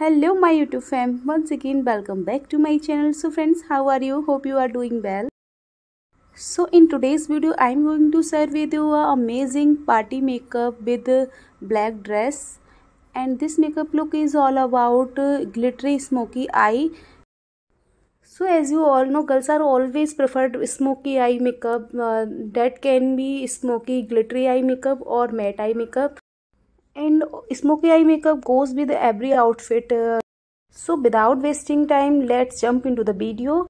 hello my youtube fam once again welcome back to my channel so friends how are you hope you are doing well so in today's video i'm going to share with you a amazing party makeup with black dress and this makeup look is all about glittery smoky eye so as you all know girls are always preferred smoky eye makeup uh, that can be smoky glittery eye makeup or matte eye makeup and smoky eye makeup goes with every outfit so without wasting time let's jump in to the video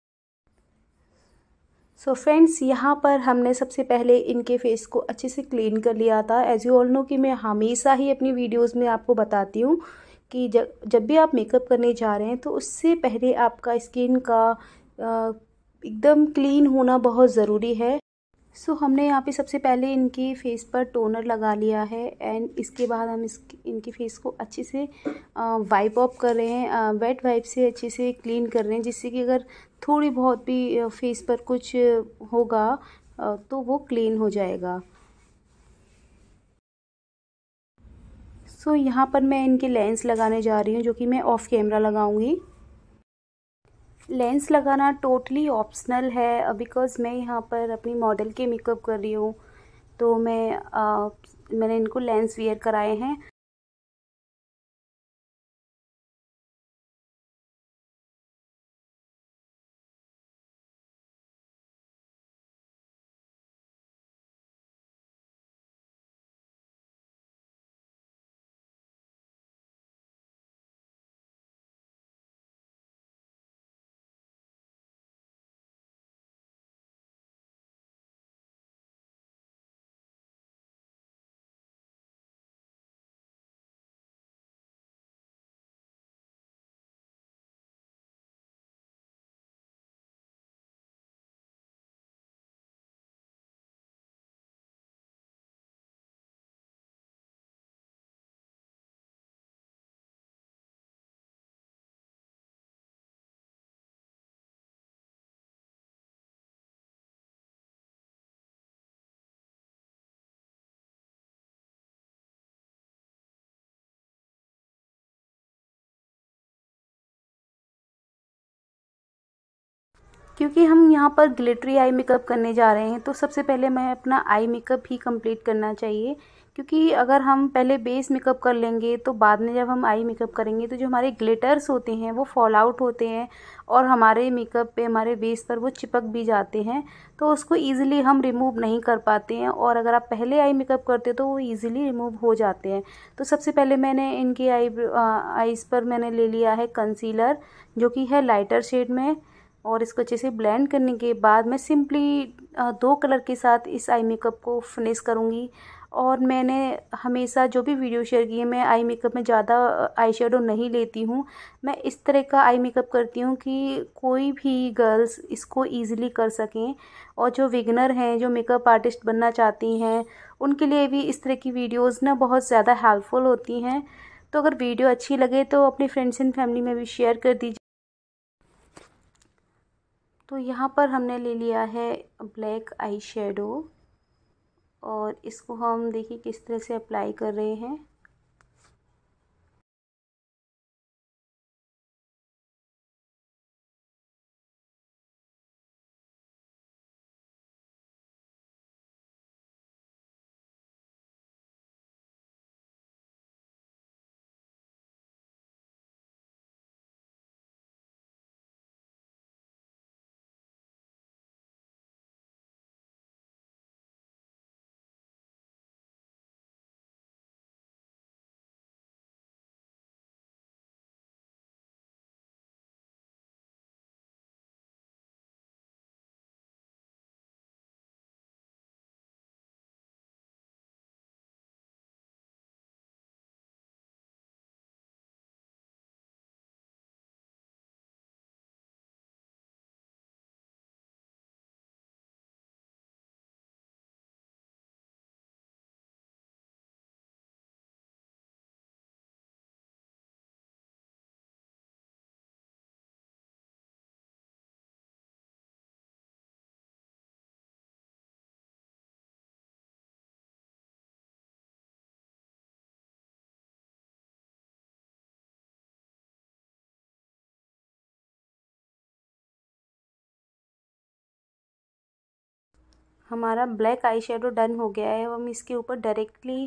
so friends यहाँ पर हमने सबसे पहले इनके face को अच्छे से clean कर लिया था एज यू ऑल नो कि मैं हमेशा ही अपनी वीडियोस में आपको बताती हूँ कि जब जब भी आप मेकअप करने जा रहे हैं तो उससे पहले आपका स्किन का एकदम क्लीन होना बहुत ज़रूरी है सो so, हमने यहाँ पे सबसे पहले इनके फेस पर टोनर लगा लिया है एंड इसके बाद हम इस इनके फेस को अच्छे से वाइप ऑफ कर रहे हैं वेट वाइप से अच्छे से क्लीन कर रहे हैं जिससे कि अगर थोड़ी बहुत भी फेस पर कुछ होगा तो वो क्लीन हो जाएगा सो so, यहाँ पर मैं इनके लेंस लगाने जा रही हूँ जो कि मैं ऑफ़ कैमरा लगाऊँगी लेंस लगाना टोटली ऑप्शनल है बिकॉज़ मैं यहाँ पर अपनी मॉडल के मेकअप कर रही हूँ तो मैं आ, मैंने इनको लेंस वेयर कराए हैं क्योंकि हम यहाँ पर ग्लिटरी आई मेकअप करने जा रहे हैं तो सबसे पहले मैं अपना आई मेकअप ही कंप्लीट करना चाहिए क्योंकि अगर हम पहले बेस मेकअप कर लेंगे तो बाद में जब हम आई मेकअप करेंगे तो जो हमारे ग्लिटर्स होते हैं वो फॉल आउट होते हैं और हमारे मेकअप पे हमारे बेस पर वो चिपक भी जाते हैं तो उसको ईजिली हम रिमूव नहीं कर पाते हैं और अगर आप पहले आई मेकअप करते तो वो ईजिली रिमूव हो जाते हैं तो सबसे पहले मैंने इनकी आई आईज़ पर मैंने ले लिया है कंसीलर जो कि है लाइटर शेड में और इसको अच्छे से ब्लेंड करने के बाद मैं सिंपली दो कलर के साथ इस आई मेकअप को फिनिश करूँगी और मैंने हमेशा जो भी वीडियो शेयर की है मैं आई मेकअप में ज़्यादा आई शेडो नहीं लेती हूँ मैं इस तरह का आई मेकअप करती हूँ कि कोई भी गर्ल्स इसको ईजिली कर सकें और जो विगनर हैं जो मेकअप आर्टिस्ट बनना चाहती हैं उनके लिए भी इस तरह की वीडियोज़ ना बहुत ज़्यादा हेल्पफुल होती हैं तो अगर वीडियो अच्छी लगे तो अपने फ्रेंड्स एंड फैमिली में भी शेयर कर दीजिए तो यहाँ पर हमने ले लिया है ब्लैक आई शेडो और इसको हम देखिए किस तरह से अप्लाई कर रहे हैं हमारा ब्लैक आई डन हो गया है हम इसके ऊपर डायरेक्टली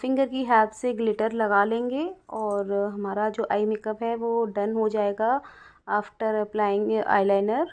फिंगर की हेल्प से ग्लिटर लगा लेंगे और हमारा जो आई मेकअप है वो डन हो जाएगा आफ्टर अप्लाइंग आईलाइनर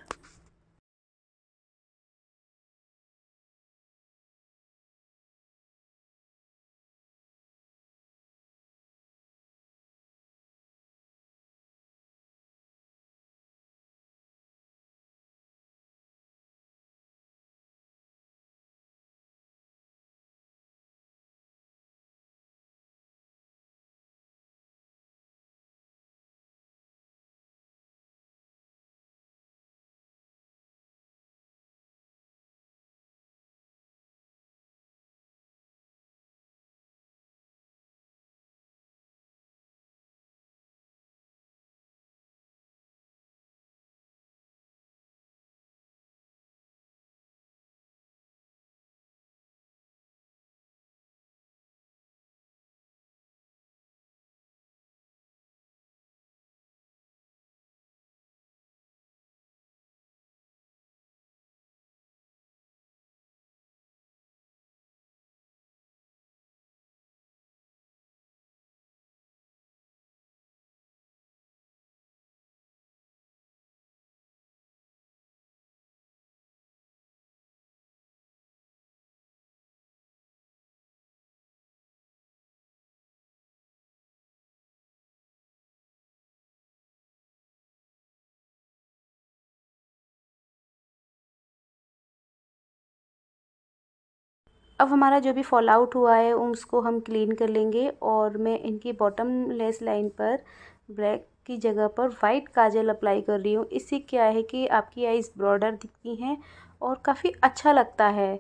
अब हमारा जो भी फॉल आउट हुआ है उसको हम क्लीन कर लेंगे और मैं इनकी बॉटम लेस लाइन पर ब्लैक की जगह पर वाइट काजल अप्लाई कर रही हूँ इससे क्या है कि आपकी आइज़ ब्रॉडर दिखती हैं और काफ़ी अच्छा लगता है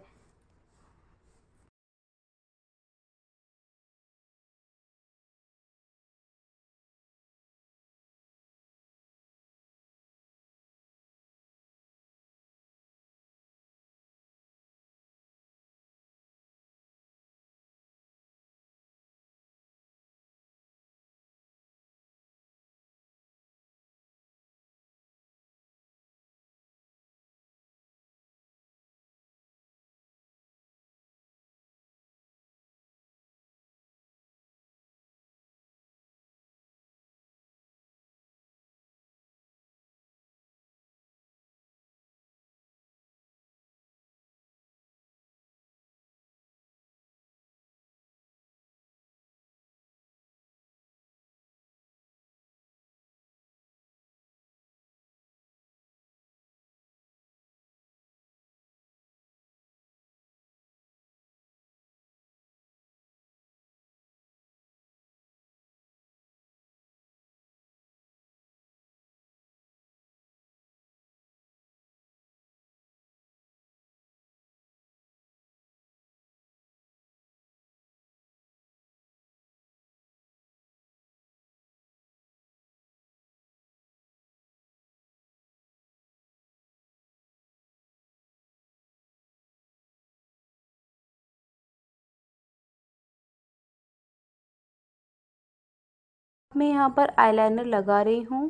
मैं यहाँ पर आईलाइनर लगा रही हूँ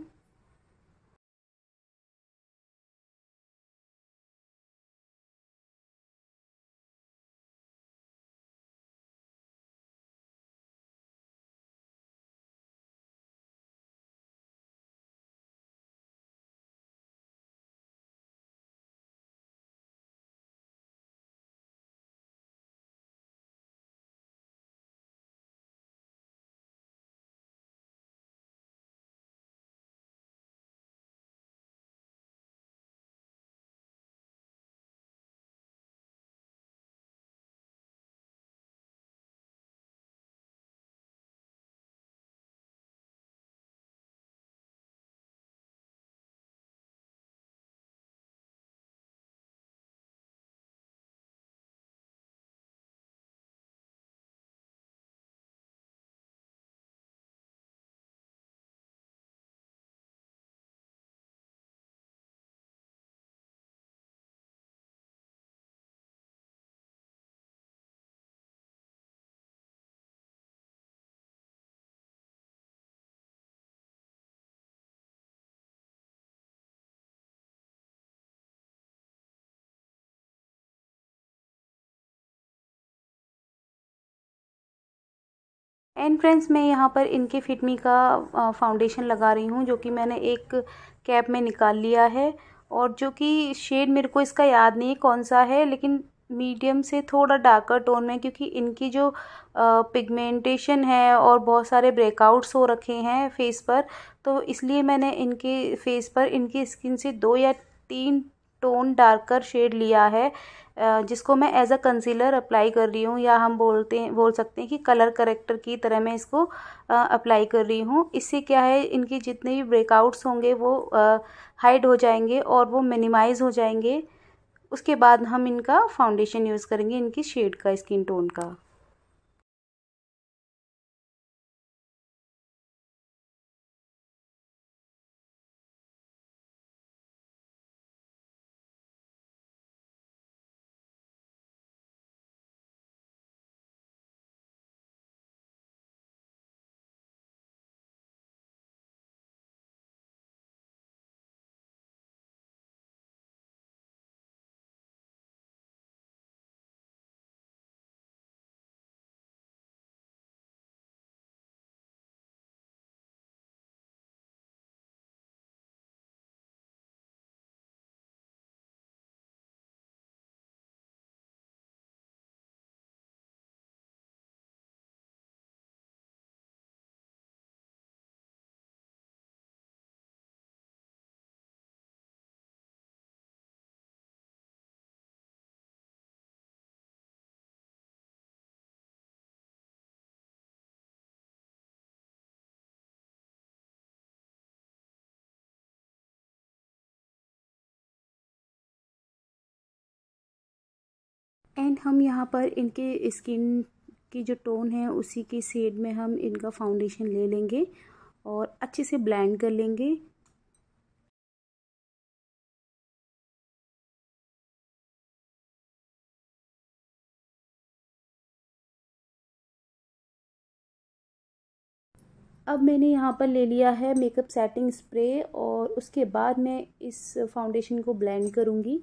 एंड फ्रेंड्स मैं यहाँ पर इनके फिटमी का फाउंडेशन लगा रही हूँ जो कि मैंने एक कैप में निकाल लिया है और जो कि शेड मेरे को इसका याद नहीं है कौन सा है लेकिन मीडियम से थोड़ा डार्कर टोन में क्योंकि इनकी जो पिगमेंटेशन है और बहुत सारे ब्रेकआउट्स हो रखे हैं फेस पर तो इसलिए मैंने इनके फेस पर इनकी स्किन से दो या तीन टोन डार्कर शेड लिया है जिसको मैं एज़ अ कंसीलर अप्लाई कर रही हूँ या हम बोलते हैं बोल सकते हैं कि कलर करेक्टर की तरह मैं इसको अप्लाई कर रही हूँ इससे क्या है इनकी जितने भी ब्रेकआउट्स होंगे वो हाइड हो जाएंगे और वो मिनिमाइज़ हो जाएंगे उसके बाद हम इनका फाउंडेशन यूज़ करेंगे इनकी शेड का स्किन टोन का एंड हम यहाँ पर इनके स्किन की जो टोन है उसी के सेड में हम इनका फाउंडेशन ले लेंगे और अच्छे से ब्लेंड कर लेंगे अब मैंने यहाँ पर ले लिया है मेकअप सेटिंग स्प्रे और उसके बाद मैं इस फाउंडेशन को ब्लेंड करूँगी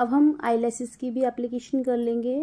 अब हम आई की भी एप्लीकेशन कर लेंगे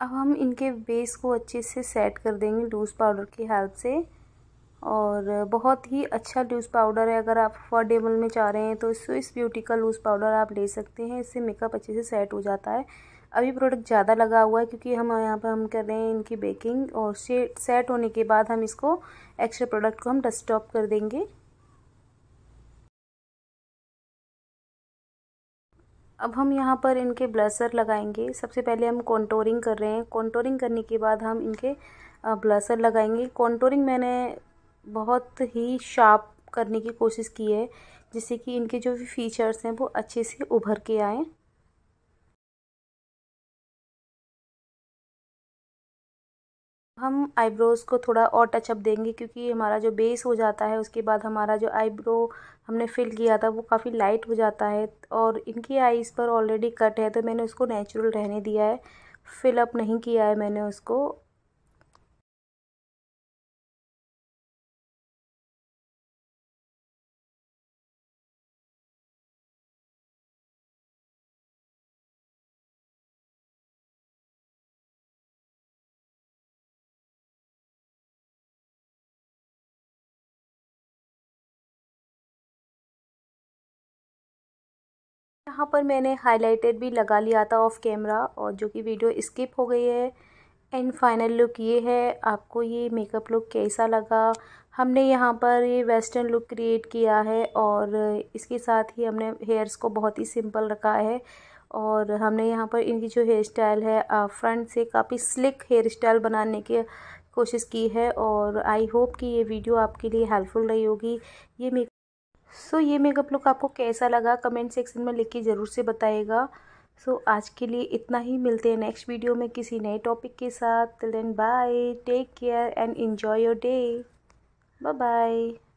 अब हम इनके बेस को अच्छे से सेट कर देंगे लूज़ पाउडर की हेल्प से और बहुत ही अच्छा लूज़ पाउडर है अगर आप अफोर्डेबल में चाह रहे हैं तो स्विस ब्यूटी का लूज़ पाउडर आप ले सकते हैं इससे मेकअप अच्छे से सेट हो जाता है अभी प्रोडक्ट ज़्यादा लगा हुआ है क्योंकि हम यहाँ पर हम कर रहे हैं इनकी बेकिंग और सेट होने के बाद हम इसको एक्स्ट्रा प्रोडक्ट को हम डस्टॉप कर देंगे अब हम यहाँ पर इनके ब्लसर लगाएंगे सबसे पहले हम कॉन्टोरिंग कर रहे हैं कॉन्टोरिंग करने के बाद हम इनके ब्लसर लगाएंगे कॉन्टोरिंग मैंने बहुत ही शार्प करने की कोशिश की है जिससे कि इनके जो भी फीचर्स हैं वो अच्छे से उभर के आएँ हम आईब्रोज़ को थोड़ा और टचअप देंगे क्योंकि हमारा जो बेस हो जाता है उसके बाद हमारा जो आईब्रो हमने फिल किया था वो काफ़ी लाइट हो जाता है और इनकी आईज़ पर ऑलरेडी कट है तो मैंने उसको नेचुरल रहने दिया है फिलअप नहीं किया है मैंने उसको यहाँ पर मैंने हाईलाइटेड भी लगा लिया था ऑफ कैमरा और जो कि वीडियो स्किप हो गई है एंड फाइनल लुक ये है आपको ये मेकअप लुक कैसा लगा हमने यहाँ पर ये वेस्टर्न लुक क्रिएट किया है और इसके साथ ही हमने हेयर्स को बहुत ही सिंपल रखा है और हमने यहाँ पर इनकी जो हेयर स्टाइल है फ्रंट से काफ़ी स्लिक हेयर स्टाइल बनाने की कोशिश की है और आई होप कि ये वीडियो आपके लिए हेल्पफुल रही होगी ये मेकअप सो ये मेकअप लुक आपको कैसा लगा कमेंट सेक्शन में लिख के ज़रूर से बताइएगा सो so, आज के लिए इतना ही मिलते हैं नेक्स्ट वीडियो में किसी नए टॉपिक के साथ till then bye take care and enjoy your day bye bye